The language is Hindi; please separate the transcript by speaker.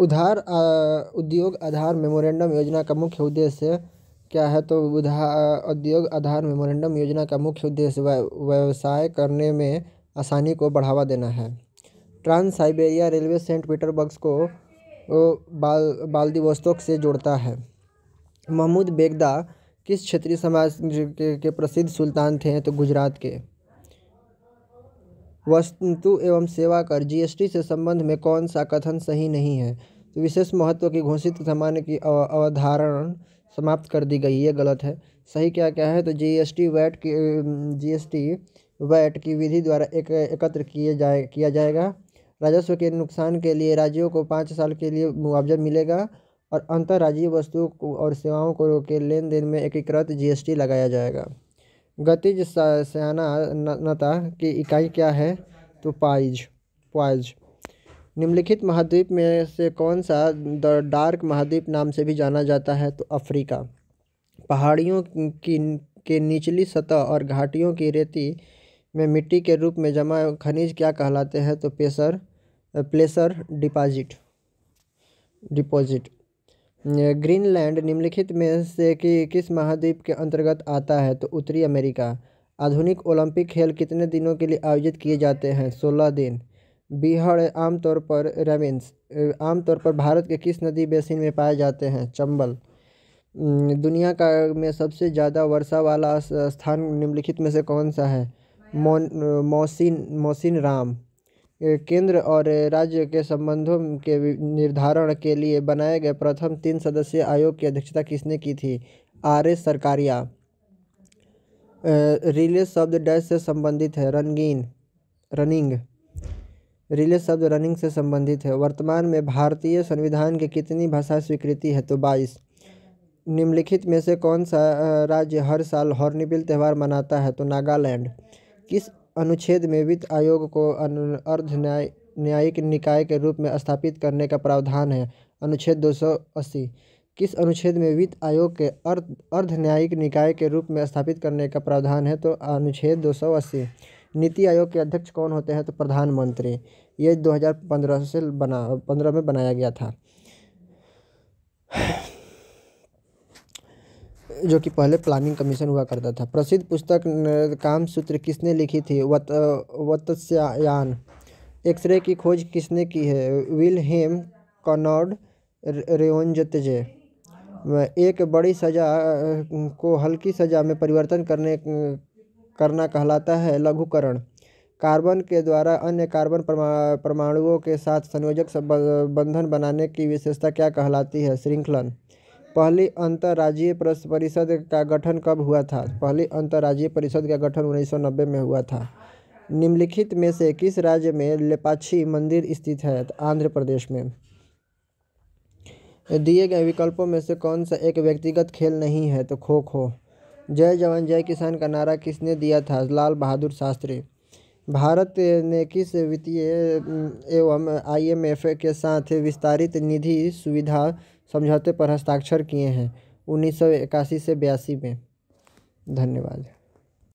Speaker 1: उधार उद्योग आधार मेमोरेंडम योजना का मुख्य उद्देश्य क्या है तो उद्योग आधार मेमोरेंडम योजना का मुख्य उद्देश्य व्यवसाय करने में आसानी को बढ़ावा देना है trans Siberia railway Saint Petersburg को बाल बाल्दिवोस्तोक से जोड़ता है महमूद बेगदा किस क्षेत्रीय समाज के, के प्रसिद्ध सुल्तान थे तो गुजरात के वस्तु एवं सेवा कर जीएसटी से संबंध में कौन सा कथन सही नहीं है तो विशेष महत्व की घोषित सामान्य की अवधारण समाप्त कर दी गई ये गलत है सही क्या क्या है तो जीएसटी वैट की जीएसटी वैट की विधि द्वारा एक एकत्र किए जाए किया जाएगा राजस्व के नुकसान के लिए राज्यों को पाँच साल के लिए मुआवजा मिलेगा और अंतर्राज्यीय वस्तुओं और सेवाओं को के लेन देन में एकीकृत जीएसटी लगाया जाएगा गतिज सयानता की इकाई क्या है तो पाइज पाइज निम्नलिखित महाद्वीप में से कौन सा द डार्क महाद्वीप नाम से भी जाना जाता है तो अफ्रीका पहाड़ियों की के निचली सतह और घाटियों की रेती में मिट्टी के रूप में जमा खनिज क्या कहलाते हैं तो पेसर प्लेसर डिपॉजिट डिपॉजिट ग्रीनलैंड निम्नलिखित में से कि किस महाद्वीप के अंतर्गत आता है तो उत्तरी अमेरिका आधुनिक ओलंपिक खेल कितने दिनों के लिए आयोजित किए जाते हैं सोलह दिन बिहड़ आमतौर पर रेविन्स आमतौर पर भारत के किस नदी बेसिन में पाए जाते हैं चंबल दुनिया का में सबसे ज़्यादा वर्षा वाला स्थान निम्नलिखित में से कौन सा है मोन मोहसिन मोहसिन राम केंद्र और राज्य के संबंधों के निर्धारण के लिए बनाए गए प्रथम तीन सदस्यीय आयोग की अध्यक्षता किसने की थी आर एस सरकारिया रिले शब्द डैश से संबंधित है रनगीन रनिंग रिले शब्द रनिंग से संबंधित है वर्तमान में भारतीय संविधान की कितनी भाषा स्वीकृति है तो बाईस निम्नलिखित में से कौन सा राज्य हर साल हॉर्निबिल त्यौहार मनाता है तो नागालैंड किस अनुच्छेद में वित्त आयोग को अर्ध न्यायिक निकाय के रूप में स्थापित करने का प्रावधान है अनुच्छेद अस्सी किस अनुच्छेद में वित्त आयोग के अर्ध अर्ध न्यायिक निकाय के रूप में स्थापित करने का प्रावधान है तो अनुच्छेद अस्सी नीति आयोग के अध्यक्ष कौन होते हैं तो प्रधानमंत्री ये 2015 से बना पंद्रह में बनाया गया था जो कि पहले प्लानिंग कमीशन हुआ करता था प्रसिद्ध पुस्तक काम सूत्र किसने लिखी थी वत वत्स्यायन एक्सरे की खोज किसने की है विल हेम कनॉड रेओनजतजे एक बड़ी सज़ा को हल्की सज़ा में परिवर्तन करने करना कहलाता है लघुकरण कार्बन के द्वारा अन्य कार्बन परमाणुओं के साथ संयोजक बंधन बनाने की विशेषता क्या कहलाती है श्रृंखलन पहली अंतर्राज्यीय परिषद का गठन कब हुआ था पहली अंतर्राज्यीय परिषद का गठन उन्नीस में हुआ था निम्नलिखित में से किस राज्य में लेपाक्षी मंदिर स्थित है आंध्र प्रदेश में दिए गए विकल्पों में से कौन सा एक व्यक्तिगत खेल नहीं है तो खो खो जय जवान जय किसान का नारा किसने दिया था लाल बहादुर शास्त्री भारत ने किस वित्तीय एवं आईएमएफ के साथ विस्तारित निधि सुविधा समझौते पर हस्ताक्षर किए हैं उन्नीस सौ इक्यासी से बयासी में धन्यवाद